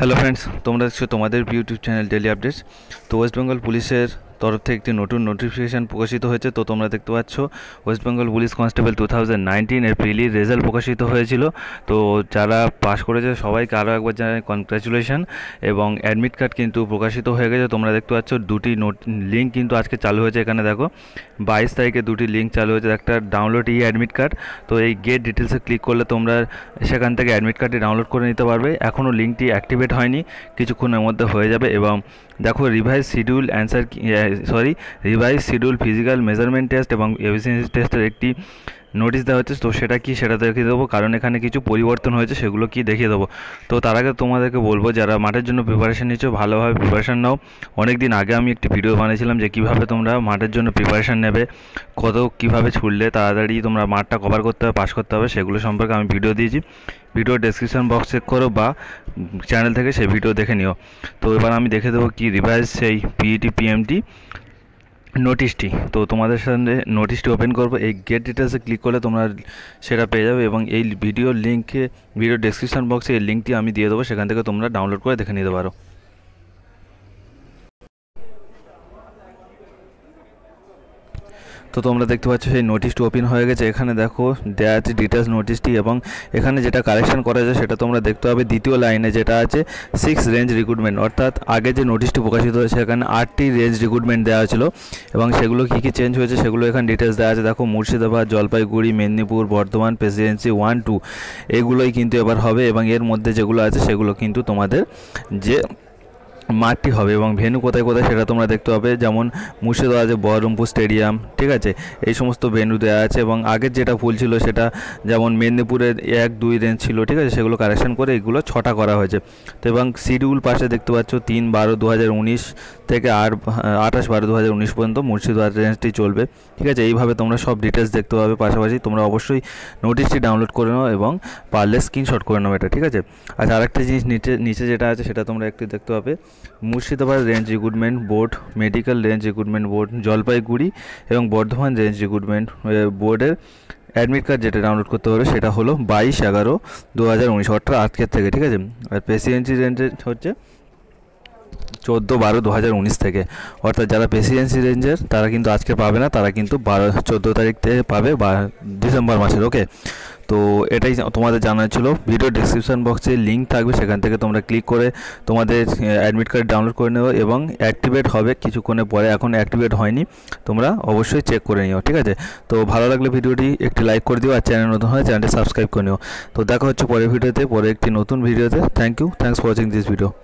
hello friends তোমরা দেখছো তোমাদের ইউটিউব চ্যানেল ডেলি আপডেটস তো ওয়েস্ট বেঙ্গল পুলিশের তরফ থেকে একটি নতুন নোটিফিকেশান প্রকাশিত হয়েছে তো তোমরা দেখতে পাচ্ছ West Bengal police constable two thousand নাইনটিনের প্রিলি রেজাল্ট প্রকাশিত হয়েছিল তো যারা পাস করেছে সবাইকে আরও একবার জানাই কনগ্রাচুলেশন এবং অ্যাডমিট কার্ড কিন্তু প্রকাশিত হয়ে গেছে তোমরা দেখতে পাচ্ছ দুটি নোট লিঙ্ক কিন্তু আজকে চালু হয়েছে এখানে দেখো বাইশ তারিখে দুটি লিঙ্ক চালু হয়েছে একটা ডাউনলোড ই অ্যাডমিট কার্ড তো এই গেট ডিটেলসে ক্লিক করলে তোমরা সেখান থেকে অ্যাডমিট কার্ডটি ডাউনলোড করে নিতে পারবে এখনও লিঙ্কটি অ্যাক্টিভেট হয়নি কিছুক্ষণের মধ্যে হয়ে যাবে এবং দেখো revise schedule answer sorry revise schedule physical measurement test এবং এফিসিয়েন্সি টেস্টের একটি নোটিশ দেওয়া হচ্ছে তো সেটা কি সেটা দেখিয়ে দেবো কারণ এখানে কিছু পরিবর্তন হয়েছে সেগুলো কি দেখিয়ে দেবো তো তার আগে তোমাদেরকে বলবো যারা মাঠের জন্য প্রিপারেশান নিচ্ছ ভালোভাবে প্রিপারেশান নাও অনেক দিন আগে আমি একটি ভিডিও বানিয়েছিলাম যে কীভাবে তোমরা মাঠের জন্য প্রিপারেশান নেবে কত কীভাবে ছুটলে তাড়াতাড়ি তোমরা মাঠটা কভার করতে হবে পাস করতে হবে সেগুলো সম্পর্কে আমি ভিডিও দিয়েছি ভিডিও ডেসক্রিপশান বক্স চেক করো বা চ্যানেল থেকে সেই ভিডিও দেখে নিও তো এবার আমি দেখে দেবো কি রিভাইজ সেই পিইটি পিএমটি e নোটিশটি তো তোমাদের সামনে নোটিশটি ওপেন করবো এই গেট ডিটেলসে ক্লিক করলে তোমরা সেটা পেয়ে যাবে এবং এই ভিডিও লিঙ্কে ভিডিও ডিসক্রিপশান বক্সে এই লিঙ্কটি আমি দিয়ে দেবো সেখান থেকে তোমরা ডাউনলোড করে দেখে নিতে পারো তো তোমরা দেখতে পাচ্ছ সেই নোটিশটি ওপেন হয়ে গেছে এখানে দেখো দেওয়া আছে ডিটেলস নোটিশটি এবং এখানে যেটা কালেকশন করা যায় সেটা তোমরা দেখতে পাবে দ্বিতীয় লাইনে যেটা আছে সিক্স রেঞ্জ রিক্রুটমেন্ট অর্থাৎ আগে যে নোটিশটি প্রকাশিত হয়েছে সেখানে আটটি রেঞ্জ রিক্রুটমেন্ট দেওয়া হয়েছিল এবং সেগুলো কী কী চেঞ্জ হয়েছে সেগুলো এখানে ডিটেলস দেওয়া আছে দেখো Murshidabad Jalpaiguri Medinipur Bardhaman presidency one two এগুলোই কিন্তু এবার হবে এবং এর মধ্যে যেগুলো আছে সেগুলো কিন্তু তোমাদের যে মাঠটি হবে এবং ভেনু কোথায় কোথায় সেটা তোমরা দেখতে পাবে যেমন মুর্শিদাবাদ আছে বহরমপুর স্টেডিয়াম ঠিক আছে এই সমস্ত ভেনু দেওয়া আছে এবং আগের যেটা ভুল ছিল সেটা যেমন মেদিনীপুরের এক দুই রেঞ্জ ছিল ঠিক আছে সেগুলো কারেকশন করে এগুলো ছটা করা হয়েছে তো এবং শিডিউল পাশে দেখতে পাচ্ছ তিন বারো দু থেকে আট আঠাশ বারো দু পর্যন্ত মুর্শিদাবাদ রেঞ্জটি চলবে ঠিক আছে এইভাবে তোমরা সব ডিটেলস দেখতে পাবে পাশাপাশি তোমরা অবশ্যই নোটিশটি ডাউনলোড করে নাও এবং পারলে স্ক্রিনশট করে নাও এটা ঠিক আছে আচ্ছা আরেকটা জিনিস নিচে নিচে যেটা আছে সেটা তোমরা একটু দেখতে পাবে Murshidabad range recruitment board medical range recruitment board Jalpaiguri এবং বর্ধমান রেঞ্জ রিক্রুটমেন্ট বোর্ডের অ্যাডমিট কার্ড যেটা ডাউনলোড করতে হবে সেটা হলো বাইশ এগারো দু হাজার উনিশ অর্থাৎ আজকের থেকে ঠিক আছে আর প্রেসিডেন্সি রেঞ্জের হচ্ছে চোদ্দো বারো দু হাজার উনিশ থেকে অর্থাৎ যারা প্রেসিডেন্সি রেঞ্জের তারা কিন্তু আজকে পাবে না তারা কিন্তু বারো চোদ্দো তারিখ থেকে পাবে বা ডিসেম্বর মাসের ওকে তো এটাই তোমাদের জানার ছিল ভিডিও ডিসক্রিপশান বক্সে লিঙ্ক থাকবে সেখান থেকে তোমরা ক্লিক করে তোমাদের অ্যাডমিট কার্ড ডাউনলোড করে নেবো এবং অ্যাক্টিভেট হবে কিছুক্ষণের পরে এখন অ্যাক্টিভেট হয়নি তোমরা অবশ্যই চেক করে নিও ঠিক আছে তো ভালো লাগলে ভিডিওটি একটি লাইক করে দিও আর চ্যানেল নতুন হয় চ্যানেলটি সাবস্ক্রাইব করে নিও তো দেখা হচ্ছে পরের ভিডিওতে পরে একটি নতুন ভিডিওতে thank you thanks for watching this video